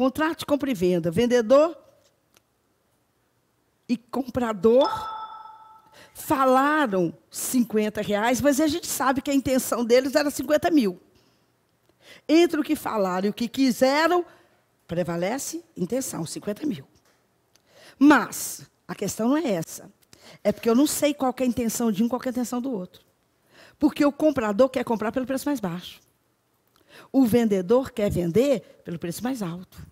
Contrato de compra e venda. Vendedor e comprador falaram 50 reais, mas a gente sabe que a intenção deles era 50 mil. Entre o que falaram e o que quiseram, prevalece intenção, 50 mil. Mas a questão não é essa. É porque eu não sei qual é a intenção de um, qual é a intenção do outro. Porque o comprador quer comprar pelo preço mais baixo. O vendedor quer vender pelo preço mais alto.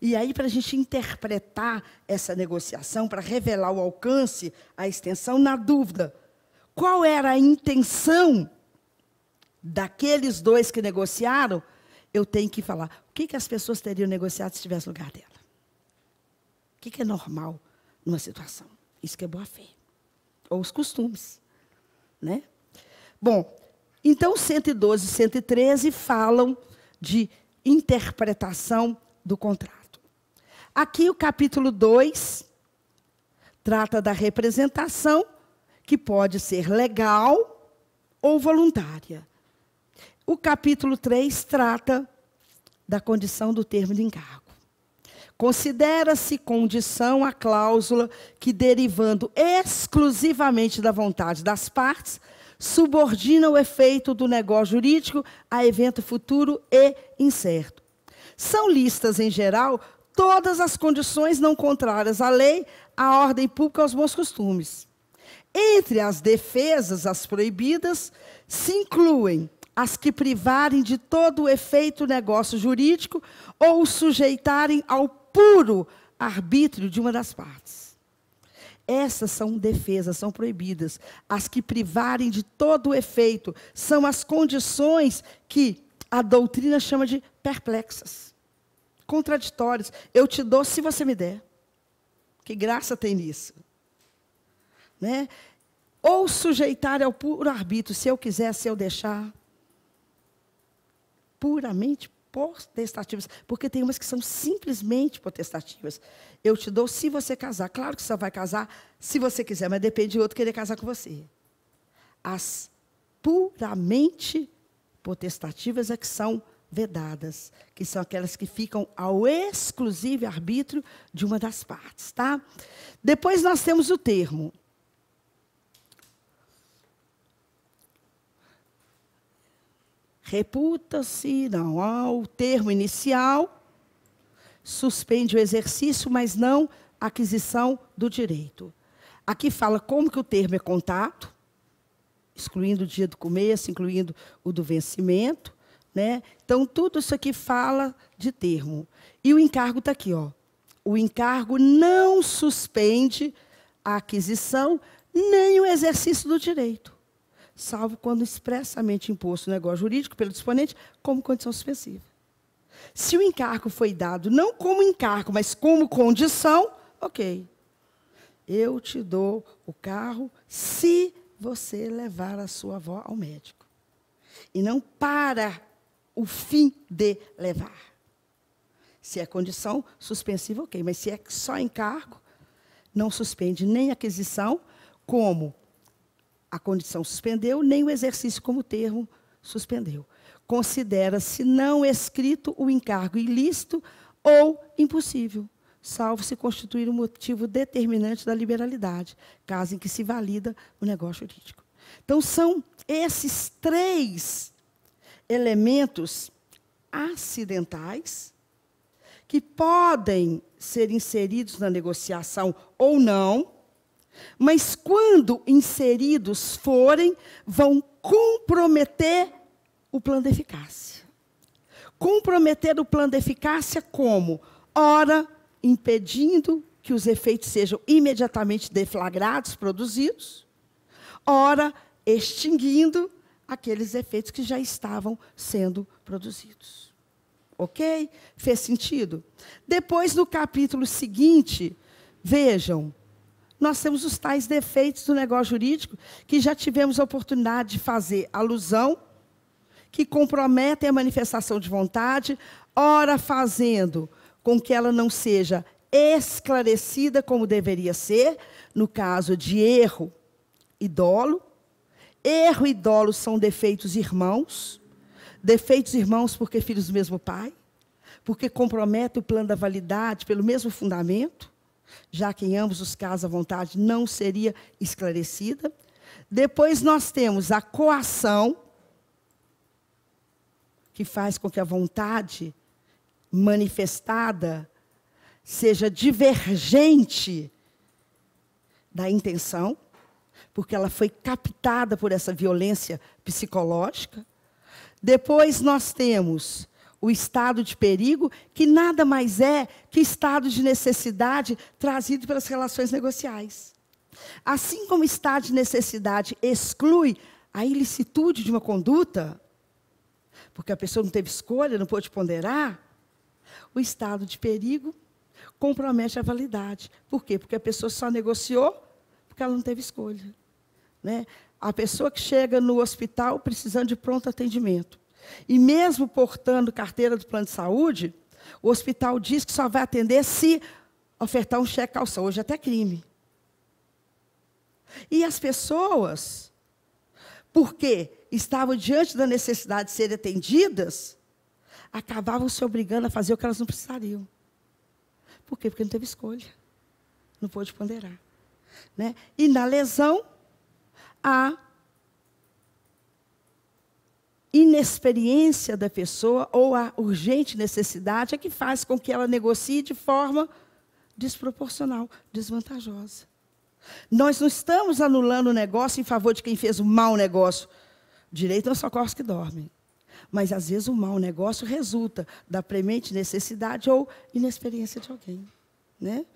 E aí, para a gente interpretar essa negociação, para revelar o alcance, a extensão, na dúvida, qual era a intenção daqueles dois que negociaram, eu tenho que falar o que, que as pessoas teriam negociado se tivesse lugar dela. O que, que é normal numa situação? Isso que é boa fé. Ou os costumes. Né? Bom, então 112 e 113 falam de interpretação do contrato. Aqui o capítulo 2 trata da representação, que pode ser legal ou voluntária. O capítulo 3 trata da condição do termo de encargo. Considera-se condição a cláusula que, derivando exclusivamente da vontade das partes, subordina o efeito do negócio jurídico a evento futuro e incerto. São listas, em geral, todas as condições não contrárias à lei, à ordem pública, aos bons costumes. Entre as defesas, as proibidas, se incluem as que privarem de todo o efeito o negócio jurídico ou o sujeitarem ao puro arbítrio de uma das partes. Essas são defesas, são proibidas. As que privarem de todo o efeito são as condições que a doutrina chama de perplexas, contraditórias. Eu te dou se você me der. Que graça tem nisso? Né? Ou sujeitar ao puro arbítrio, se eu quiser, se eu deixar. Puramente potestativas, porque tem umas que são simplesmente potestativas. Eu te dou se você casar. Claro que você vai casar se você quiser, mas depende de outro querer casar com você. As puramente potestativas é que são vedadas, que são aquelas que ficam ao exclusivo arbítrio de uma das partes, tá? Depois nós temos o termo. Reputa-se, não, o termo inicial suspende o exercício, mas não a aquisição do direito. Aqui fala como que o termo é contato, excluindo o dia do começo, incluindo o do vencimento. Né? Então, tudo isso aqui fala de termo. E o encargo está aqui. Ó. O encargo não suspende a aquisição nem o exercício do direito, salvo quando expressamente imposto no negócio jurídico pelo disponente como condição suspensiva. Se o encargo foi dado não como encargo, mas como condição, ok. Eu te dou o carro se você levar a sua avó ao médico. E não para o fim de levar. Se é condição suspensiva, ok. Mas se é só encargo, não suspende nem aquisição, como a condição suspendeu, nem o exercício como termo suspendeu. Considera-se não escrito o encargo ilícito ou impossível salvo se constituir um motivo determinante da liberalidade, caso em que se valida o negócio jurídico. Então, são esses três elementos acidentais que podem ser inseridos na negociação ou não, mas quando inseridos forem, vão comprometer o plano de eficácia. Comprometer o plano de eficácia como? Ora, impedindo que os efeitos sejam imediatamente deflagrados, produzidos, ora extinguindo aqueles efeitos que já estavam sendo produzidos. Ok? Fez sentido? Depois, no capítulo seguinte, vejam, nós temos os tais defeitos do negócio jurídico que já tivemos a oportunidade de fazer alusão, que comprometem a manifestação de vontade, ora fazendo com que ela não seja esclarecida como deveria ser, no caso de erro e dolo. Erro e dolo são defeitos irmãos, defeitos irmãos porque filhos do mesmo pai, porque compromete o plano da validade pelo mesmo fundamento, já que em ambos os casos a vontade não seria esclarecida. Depois nós temos a coação, que faz com que a vontade manifestada seja divergente da intenção, porque ela foi captada por essa violência psicológica. Depois nós temos o estado de perigo, que nada mais é que estado de necessidade trazido pelas relações negociais. Assim como o estado de necessidade exclui a ilicitude de uma conduta, porque a pessoa não teve escolha, não pôde ponderar, o estado de perigo compromete a validade. Por quê? Porque a pessoa só negociou porque ela não teve escolha. Né? A pessoa que chega no hospital precisando de pronto atendimento. E mesmo portando carteira do plano de saúde, o hospital diz que só vai atender se ofertar um cheque calção. Hoje é até crime. E as pessoas, porque estavam diante da necessidade de serem atendidas, acabavam se obrigando a fazer o que elas não precisariam. Por quê? Porque não teve escolha. Não pôde ponderar. Né? E na lesão, a inexperiência da pessoa ou a urgente necessidade é que faz com que ela negocie de forma desproporcional, desvantajosa. Nós não estamos anulando o negócio em favor de quem fez o um mau negócio. Direito não é só os que dormem. Mas às vezes o mau negócio resulta da premente necessidade ou inexperiência de alguém. Né?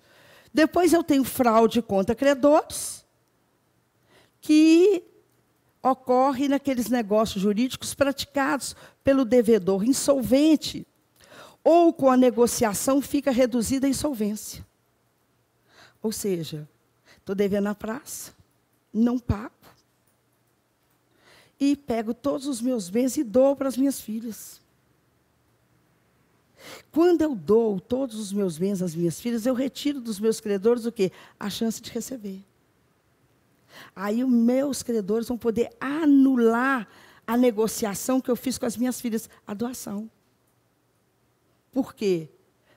Depois eu tenho fraude contra credores, que ocorre naqueles negócios jurídicos praticados pelo devedor insolvente ou com a negociação fica reduzida a insolvência. Ou seja, estou devendo na praça, não pago e pego todos os meus bens e dou para as minhas filhas. Quando eu dou todos os meus bens às minhas filhas, eu retiro dos meus credores o quê? A chance de receber. Aí os meus credores vão poder anular a negociação que eu fiz com as minhas filhas, a doação. Por quê?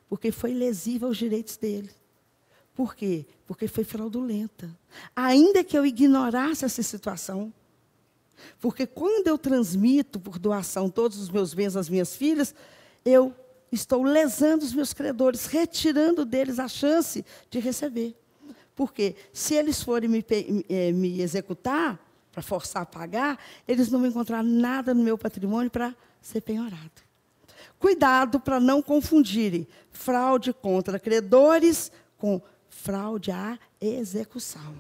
Porque foi lesiva aos direitos dele. Por quê? Porque foi fraudulenta. Ainda que eu ignorasse essa situação, porque quando eu transmito por doação todos os meus bens às minhas filhas, eu estou lesando os meus credores, retirando deles a chance de receber. Porque se eles forem me, eh, me executar, para forçar a pagar, eles não vão encontrar nada no meu patrimônio para ser penhorado. Cuidado para não confundirem fraude contra credores com fraude à execução.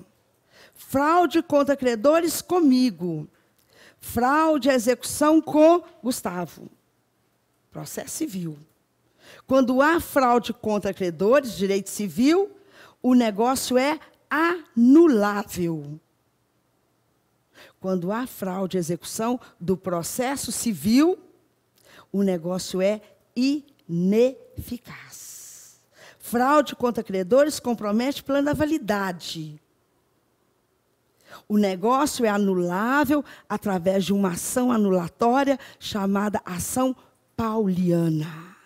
Fraude contra credores comigo fraude à execução com Gustavo. Processo civil. Quando há fraude contra credores, direito civil, o negócio é anulável. Quando há fraude à execução do processo civil, o negócio é ineficaz. Fraude contra credores compromete plena validade o negócio é anulável através de uma ação anulatória chamada ação pauliana.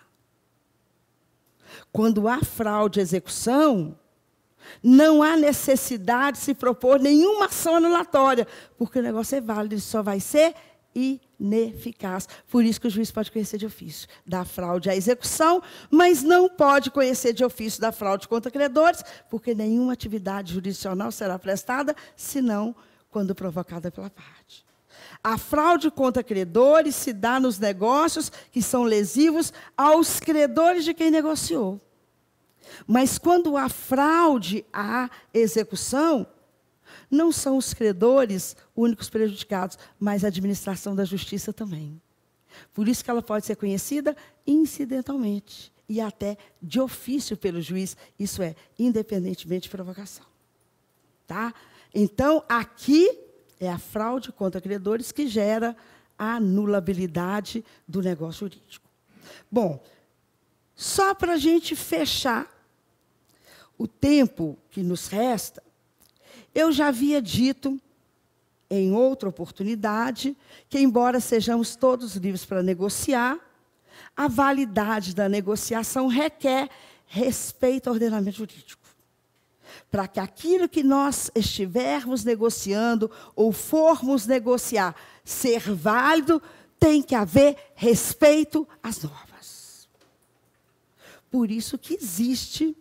Quando há fraude e execução, não há necessidade de se propor nenhuma ação anulatória, porque o negócio é válido, ele só vai ser e ineficaz. Por isso que o juiz pode conhecer de ofício da fraude à execução, mas não pode conhecer de ofício da fraude contra credores, porque nenhuma atividade jurisdicional será prestada, senão quando provocada pela parte. A fraude contra credores se dá nos negócios que são lesivos aos credores de quem negociou. Mas quando há fraude à execução, não são os credores únicos prejudicados, mas a administração da justiça também. Por isso que ela pode ser conhecida incidentalmente e até de ofício pelo juiz, isso é, independentemente de provocação. Tá? Então, aqui é a fraude contra credores que gera a anulabilidade do negócio jurídico. Bom, só para a gente fechar o tempo que nos resta, eu já havia dito em outra oportunidade que, embora sejamos todos livres para negociar, a validade da negociação requer respeito ao ordenamento jurídico. Para que aquilo que nós estivermos negociando ou formos negociar ser válido, tem que haver respeito às normas. Por isso que existe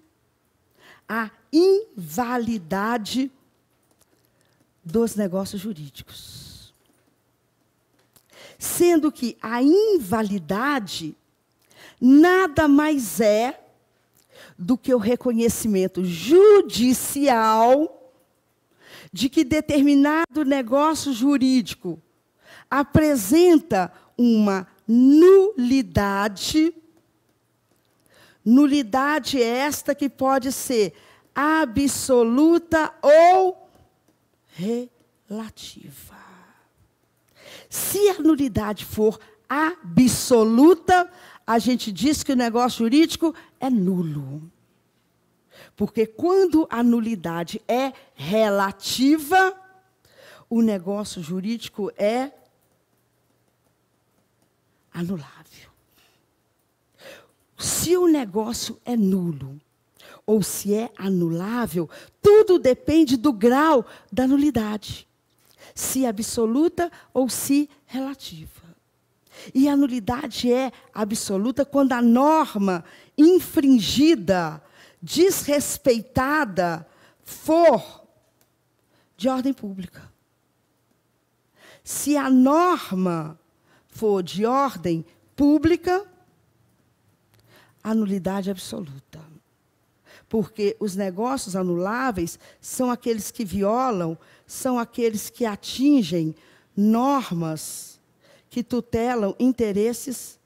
a invalidade jurídica dos negócios jurídicos. Sendo que a invalidade nada mais é do que o reconhecimento judicial de que determinado negócio jurídico apresenta uma nulidade. Nulidade é esta que pode ser absoluta ou relativa. Se a nulidade for absoluta, a gente diz que o negócio jurídico é nulo. Porque quando a nulidade é relativa, o negócio jurídico é anulável. Se o negócio é nulo ou se é anulável, tudo depende do grau da nulidade, se absoluta ou se relativa. E a nulidade é absoluta quando a norma infringida, desrespeitada, for de ordem pública. Se a norma for de ordem pública, a nulidade absoluta porque os negócios anuláveis são aqueles que violam, são aqueles que atingem normas que tutelam interesses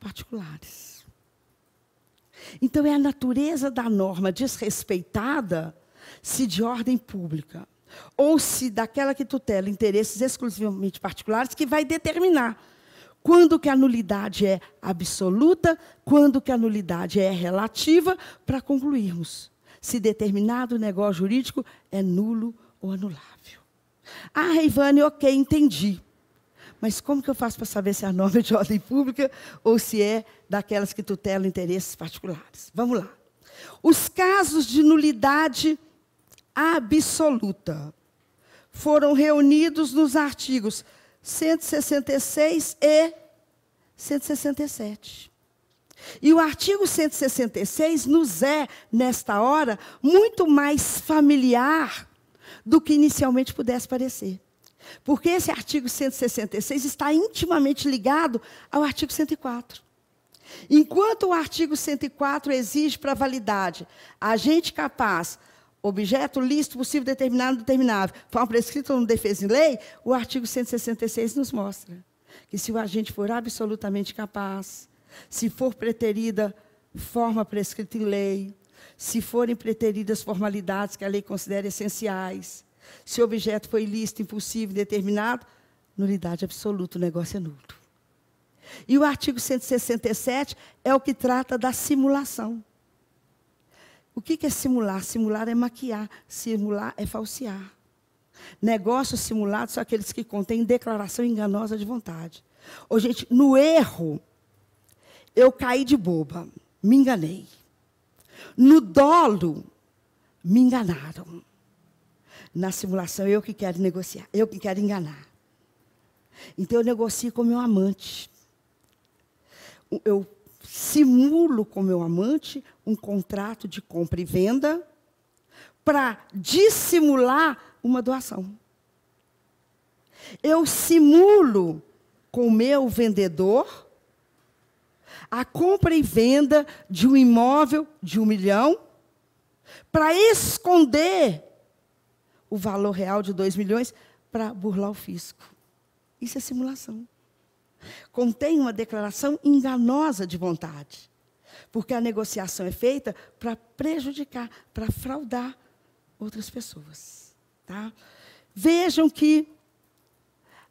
particulares. Então, é a natureza da norma desrespeitada se de ordem pública ou se daquela que tutela interesses exclusivamente particulares que vai determinar quando que a nulidade é absoluta, quando que a nulidade é relativa, para concluirmos se determinado negócio jurídico é nulo ou anulável. Ah, Reivane, ok, entendi. Mas como que eu faço para saber se é a norma é de ordem pública ou se é daquelas que tutelam interesses particulares? Vamos lá. Os casos de nulidade absoluta foram reunidos nos artigos 166 e 167. E o artigo 166 nos é, nesta hora, muito mais familiar do que inicialmente pudesse parecer. Porque esse artigo 166 está intimamente ligado ao artigo 104. Enquanto o artigo 104 exige para validade agente capaz objeto lícito, possível, determinado, determinável, forma prescrita ou defesa em lei, o artigo 166 nos mostra que se o agente for absolutamente capaz, se for preterida forma prescrita em lei, se forem preteridas formalidades que a lei considera essenciais, se o objeto foi ilícito, impossível, determinado, nulidade absoluta, o negócio é nulo. E o artigo 167 é o que trata da simulação. O que é simular? Simular é maquiar, simular é falsear. Negócios simulados são aqueles que contêm declaração enganosa de vontade. Ô, gente, no erro, eu caí de boba, me enganei. No dolo, me enganaram. Na simulação, eu que quero negociar, eu que quero enganar. Então, eu negocio com meu amante. Eu simulo com meu amante um contrato de compra e venda para dissimular uma doação. Eu simulo com o meu vendedor a compra e venda de um imóvel de um milhão para esconder o valor real de dois milhões para burlar o fisco. Isso é simulação contém uma declaração enganosa de vontade, porque a negociação é feita para prejudicar, para fraudar outras pessoas. Tá? Vejam que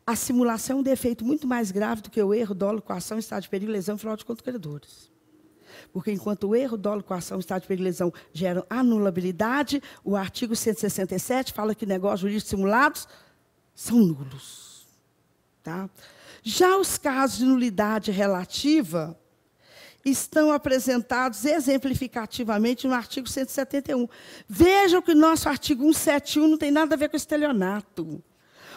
a simulação é um defeito muito mais grave do que o erro, dolo, coação, estado de perigo, lesão, fraude contra credores. Porque enquanto o erro, dolo, coação, estado de perigo lesão geram anulabilidade, o artigo 167 fala que negócios jurídicos simulados são nulos. Tá? Já os casos de nulidade relativa estão apresentados exemplificativamente no artigo 171. Vejam que o nosso artigo 171 não tem nada a ver com estelionato.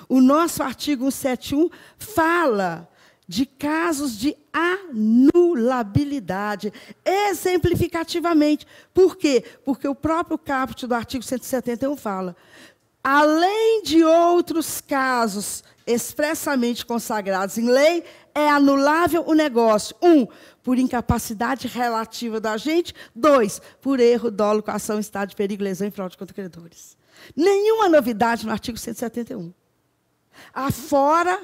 O nosso artigo 171 fala de casos de anulabilidade, exemplificativamente. Por quê? Porque o próprio caput do artigo 171 fala: além de outros casos expressamente consagrados em lei, é anulável o negócio. Um, por incapacidade relativa da gente. Dois, por erro, dolo, ação, estado de perigo, lesão e fraude contra credores. Nenhuma novidade no artigo 171. Afora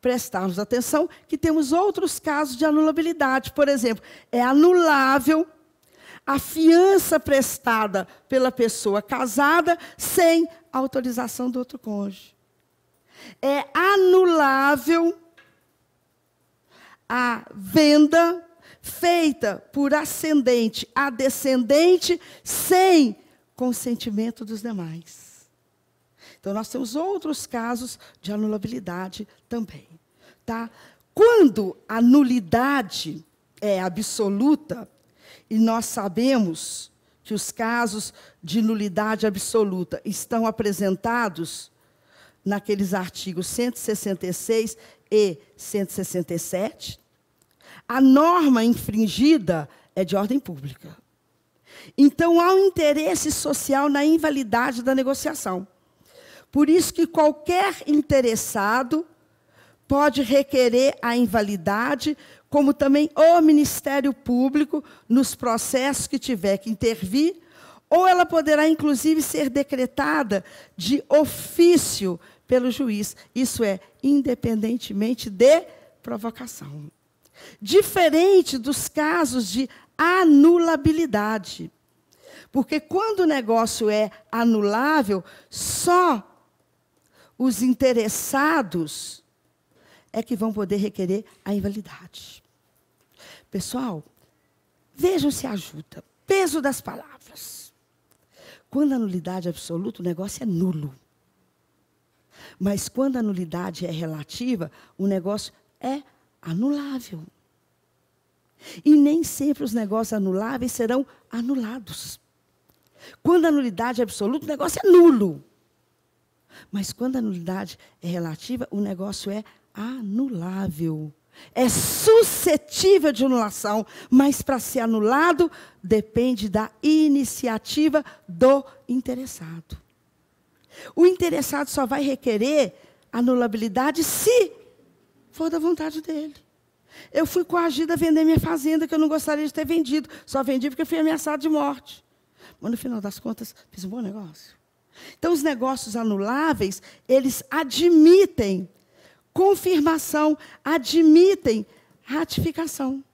prestarmos atenção que temos outros casos de anulabilidade. Por exemplo, é anulável a fiança prestada pela pessoa casada sem autorização do outro cônjuge. É anulável a venda feita por ascendente a descendente sem consentimento dos demais. Então nós temos outros casos de anulabilidade também, tá? Quando a nulidade é absoluta, e nós sabemos que os casos de nulidade absoluta estão apresentados naqueles artigos 166 e 167. A norma infringida é de ordem pública. Então há um interesse social na invalidade da negociação. Por isso que qualquer interessado pode requerer a invalidade como também o Ministério Público nos processos que tiver que intervir, ou ela poderá inclusive ser decretada de ofício pelo juiz, isso é, independentemente de provocação. Diferente dos casos de anulabilidade. Porque quando o negócio é anulável, só os interessados é que vão poder requerer a invalidade. Pessoal, vejam se ajuda. Peso das palavras. Quando a nulidade é absoluta, o negócio é nulo. Mas quando a nulidade é relativa, o negócio é anulável. E nem sempre os negócios anuláveis serão anulados. Quando a nulidade é absoluta, o negócio é nulo. Mas quando a nulidade é relativa, o negócio é anulável. É suscetível de anulação, mas para ser anulado depende da iniciativa do interessado. O interessado só vai requerer anulabilidade se for da vontade dele. Eu fui coagida a vender minha fazenda, que eu não gostaria de ter vendido. Só vendi porque fui ameaçada de morte. Mas, no final das contas, fiz um bom negócio. Então, os negócios anuláveis, eles admitem confirmação, admitem ratificação.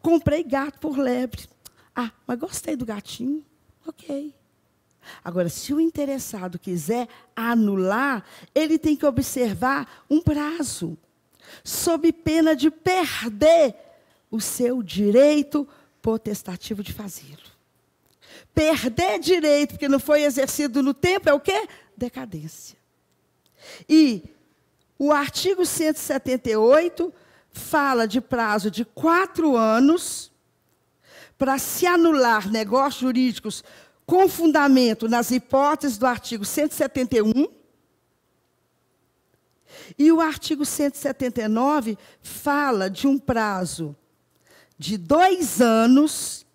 Comprei gato por lebre. Ah, mas gostei do gatinho. Ok. Agora, se o interessado quiser anular, ele tem que observar um prazo, sob pena de perder o seu direito potestativo de fazê-lo. Perder direito, porque não foi exercido no tempo, é o quê? Decadência. E o artigo 178 fala de prazo de quatro anos para se anular negócios jurídicos com fundamento nas hipóteses do artigo 171. E o artigo 179 fala de um prazo de dois anos,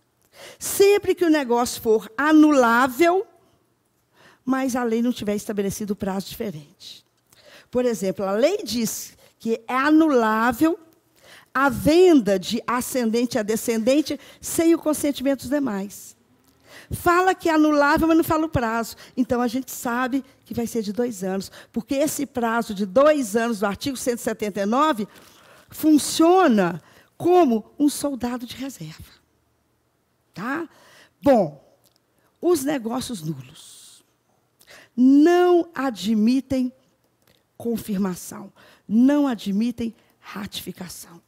sempre que o negócio for anulável, mas a lei não tiver estabelecido prazo diferente. Por exemplo, a lei diz que é anulável a venda de ascendente a descendente sem o consentimento dos demais. Fala que é anulável, mas não fala o prazo. Então a gente sabe que vai ser de dois anos, porque esse prazo de dois anos do artigo 179 funciona como um soldado de reserva. Tá? Bom, os negócios nulos não admitem confirmação. Não admitem ratificação.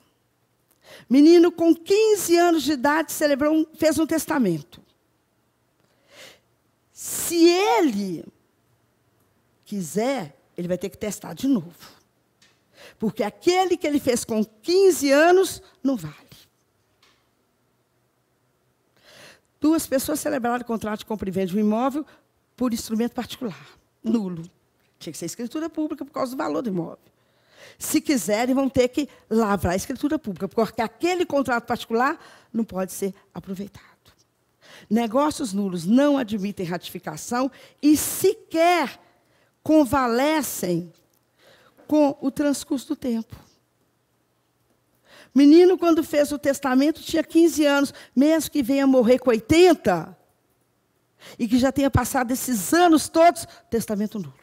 Menino com 15 anos de idade celebrou um, fez um testamento. Se ele quiser, ele vai ter que testar de novo. Porque aquele que ele fez com 15 anos não vale. Duas pessoas celebraram o contrato de compra e venda de um imóvel por instrumento particular, nulo. Tinha que ser escritura pública por causa do valor do imóvel. Se quiserem, vão ter que lavrar a escritura pública, porque aquele contrato particular não pode ser aproveitado. Negócios nulos não admitem ratificação e sequer convalecem com o transcurso do tempo. Menino, quando fez o testamento, tinha 15 anos, mesmo que venha morrer com 80, e que já tenha passado esses anos todos, testamento nulo.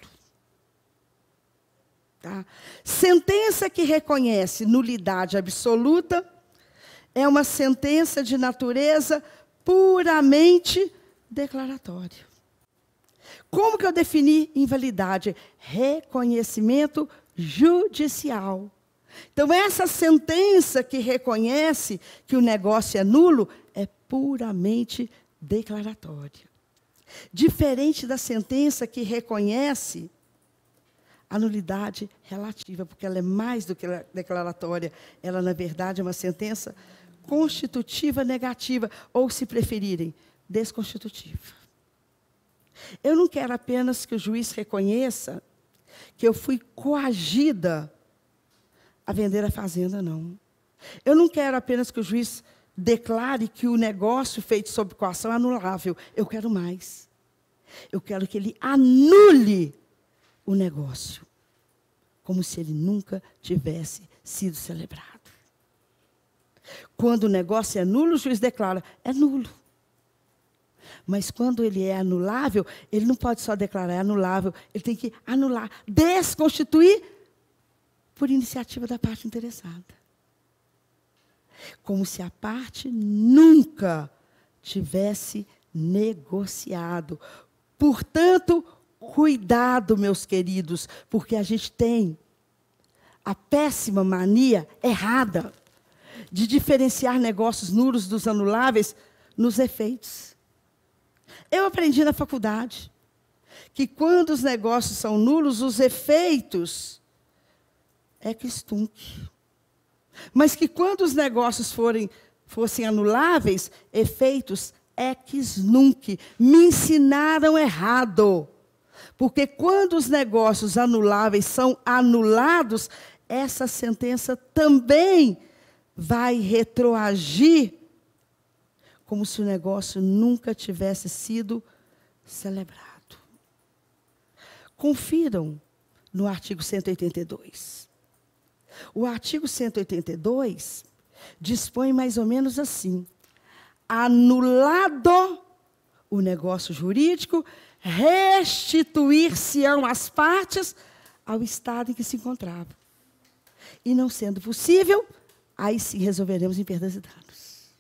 Tá? Sentença que reconhece nulidade absoluta é uma sentença de natureza puramente declaratória. Como que eu defini invalidade? Reconhecimento judicial. Então, essa sentença que reconhece que o negócio é nulo é puramente declaratória. Diferente da sentença que reconhece a nulidade relativa, porque ela é mais do que declaratória, ela, na verdade, é uma sentença constitutiva negativa, ou, se preferirem, desconstitutiva. Eu não quero apenas que o juiz reconheça que eu fui coagida a vender a fazenda, não. Eu não quero apenas que o juiz declare que o negócio feito sob coação é anulável. Eu quero mais. Eu quero que ele anule o negócio, como se ele nunca tivesse sido celebrado. Quando o negócio é nulo, o juiz declara: é nulo. Mas quando ele é anulável, ele não pode só declarar é anulável, ele tem que anular, desconstituir por iniciativa da parte interessada. Como se a parte nunca tivesse negociado. Portanto, Cuidado, meus queridos, porque a gente tem a péssima mania errada de diferenciar negócios nulos dos anuláveis nos efeitos. Eu aprendi na faculdade que quando os negócios são nulos, os efeitos é que estunque. Mas que quando os negócios forem, fossem anuláveis, efeitos é ex nunc. Me ensinaram errado. Porque quando os negócios anuláveis são anulados, essa sentença também vai retroagir como se o negócio nunca tivesse sido celebrado. Confiram no artigo 182. O artigo 182 dispõe mais ou menos assim: anulado o negócio jurídico, restituir-se-ão as partes ao estado em que se encontravam. E não sendo possível, aí sim resolveremos em perdas e danos.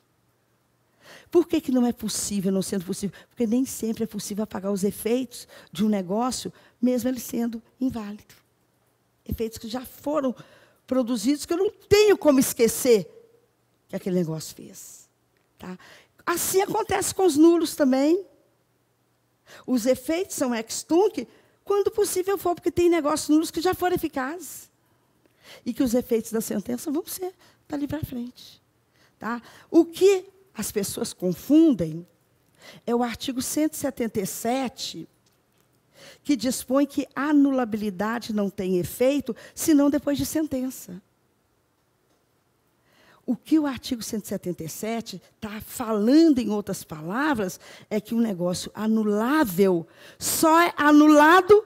Por que, que não é possível, não sendo possível? Porque nem sempre é possível apagar os efeitos de um negócio, mesmo ele sendo inválido. Efeitos que já foram produzidos, que eu não tenho como esquecer que aquele negócio fez. Tá? Assim acontece com os nulos também. Os efeitos são ex-tunc, quando possível for, porque tem negócios nulos que já foram eficazes. E que os efeitos da sentença vão ser dali para frente. Tá? O que as pessoas confundem é o artigo 177, que dispõe que a anulabilidade não tem efeito senão depois de sentença. O que o artigo 177 está falando, em outras palavras, é que um negócio anulável só é anulado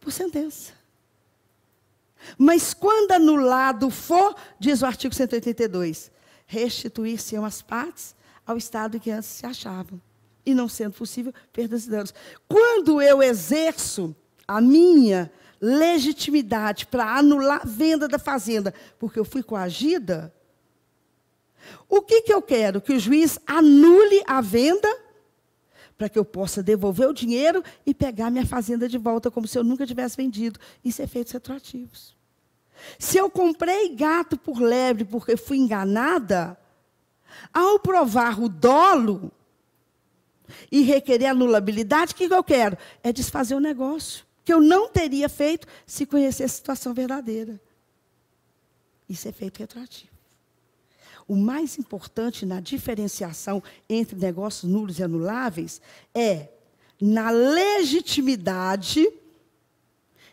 por sentença. Mas quando anulado for, diz o artigo 182, restituir-se as partes ao estado em que antes se achavam, e não sendo possível perdas e danos. Quando eu exerço a minha legitimidade para anular a venda da fazenda, porque eu fui coagida, o que, que eu quero? Que o juiz anule a venda para que eu possa devolver o dinheiro e pegar minha fazenda de volta, como se eu nunca tivesse vendido. Isso é feito retroativos. Se eu comprei gato por lebre porque fui enganada, ao provar o dolo e requerer anulabilidade, o que eu quero? É desfazer o negócio, que eu não teria feito se conhecesse a situação verdadeira. Isso é feito retroativo o mais importante na diferenciação entre negócios nulos e anuláveis é na legitimidade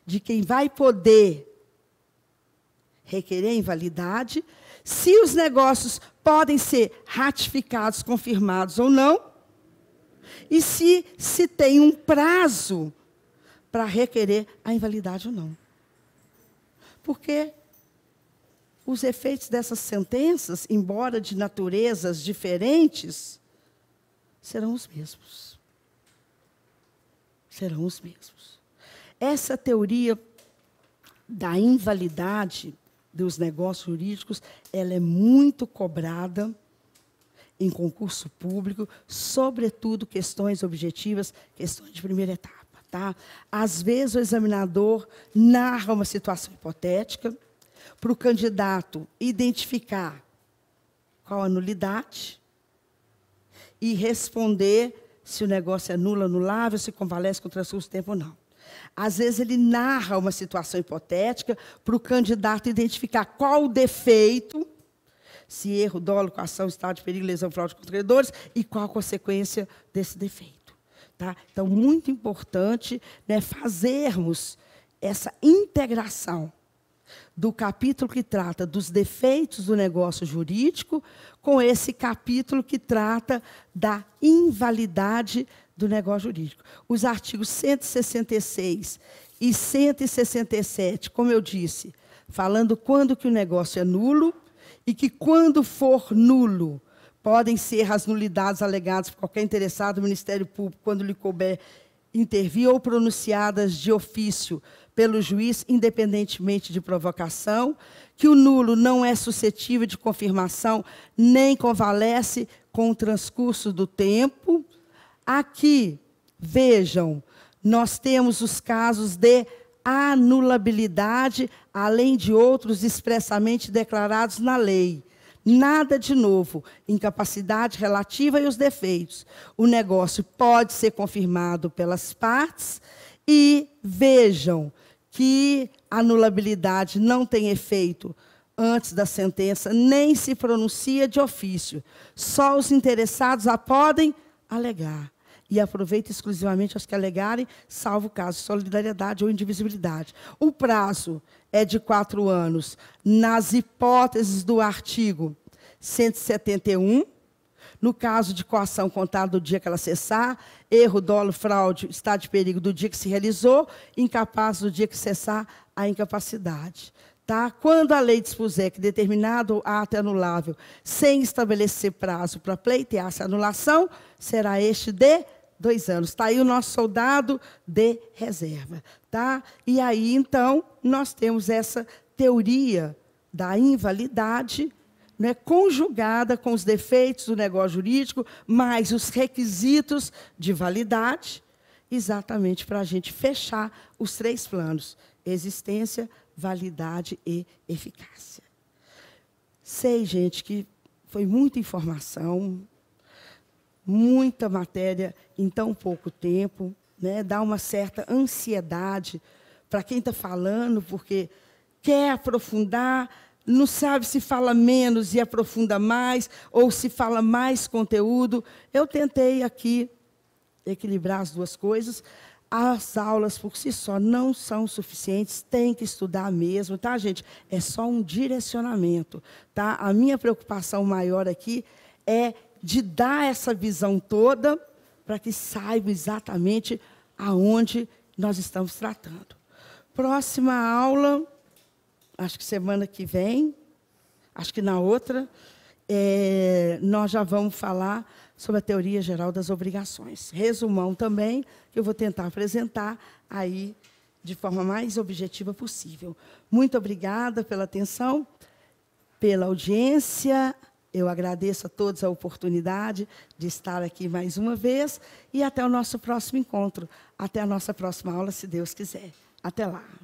de quem vai poder requerer a invalidade, se os negócios podem ser ratificados, confirmados ou não, e se se tem um prazo para requerer a invalidade ou não. Porque os efeitos dessas sentenças, embora de naturezas diferentes, serão os mesmos. Serão os mesmos. Essa teoria da invalidade dos negócios jurídicos, ela é muito cobrada em concurso público, sobretudo questões objetivas, questões de primeira etapa. Tá? Às vezes o examinador narra uma situação hipotética, para o candidato identificar qual a nulidade e responder se o negócio é nulo, anulável, se convalesce com transcurso do tempo ou não. Às vezes ele narra uma situação hipotética para o candidato identificar qual o defeito, se erro, dolo, coação, estado de perigo, lesão, fraude contra credores, e qual a consequência desse defeito. Tá? Então, muito importante né, fazermos essa integração do capítulo que trata dos defeitos do negócio jurídico com esse capítulo que trata da invalidade do negócio jurídico. Os artigos 166 e 167, como eu disse, falando quando que o negócio é nulo e que quando for nulo, podem ser as nulidades alegadas por qualquer interessado do Ministério Público quando lhe couber intervir ou pronunciadas de ofício pelo juiz, independentemente de provocação, que o nulo não é suscetível de confirmação nem convalesce com o transcurso do tempo. Aqui, vejam, nós temos os casos de anulabilidade, além de outros expressamente declarados na lei. Nada de novo, incapacidade relativa e os defeitos. O negócio pode ser confirmado pelas partes e, vejam, que a anulabilidade não tem efeito antes da sentença, nem se pronuncia de ofício. Só os interessados a podem alegar. E aproveita exclusivamente os que alegarem, salvo o caso de solidariedade ou indivisibilidade. O prazo é de quatro anos, nas hipóteses do artigo 171 no caso de coação contada do dia que ela cessar, erro, dolo, fraude, estado de perigo do dia que se realizou, incapaz do dia que cessar a incapacidade. Tá? Quando a lei dispuser que determinado ato é anulável, sem estabelecer prazo para pleitear essa anulação, será este de dois anos. Está aí o nosso soldado de reserva. Tá? E aí, então, nós temos essa teoria da invalidade né, conjugada com os defeitos do negócio jurídico, mais os requisitos de validade, exatamente para a gente fechar os três planos: existência, validade e eficácia. Sei, gente, que foi muita informação, muita matéria em tão pouco tempo, né? dá uma certa ansiedade para quem está falando, porque quer aprofundar não sabe se fala menos e aprofunda mais, ou se fala mais conteúdo. Eu tentei aqui equilibrar as duas coisas. As aulas por si só não são suficientes, tem que estudar mesmo, tá, gente? É só um direcionamento, tá? A minha preocupação maior aqui é de dar essa visão toda para que saiba exatamente aonde nós estamos tratando. Próxima aula acho que semana que vem, acho que na outra, é, nós já vamos falar sobre a teoria geral das obrigações. Resumão também, que eu vou tentar apresentar aí de forma mais objetiva possível. Muito obrigada pela atenção, pela audiência. Eu agradeço a todos a oportunidade de estar aqui mais uma vez e até o nosso próximo encontro, até a nossa próxima aula, se Deus quiser. Até lá.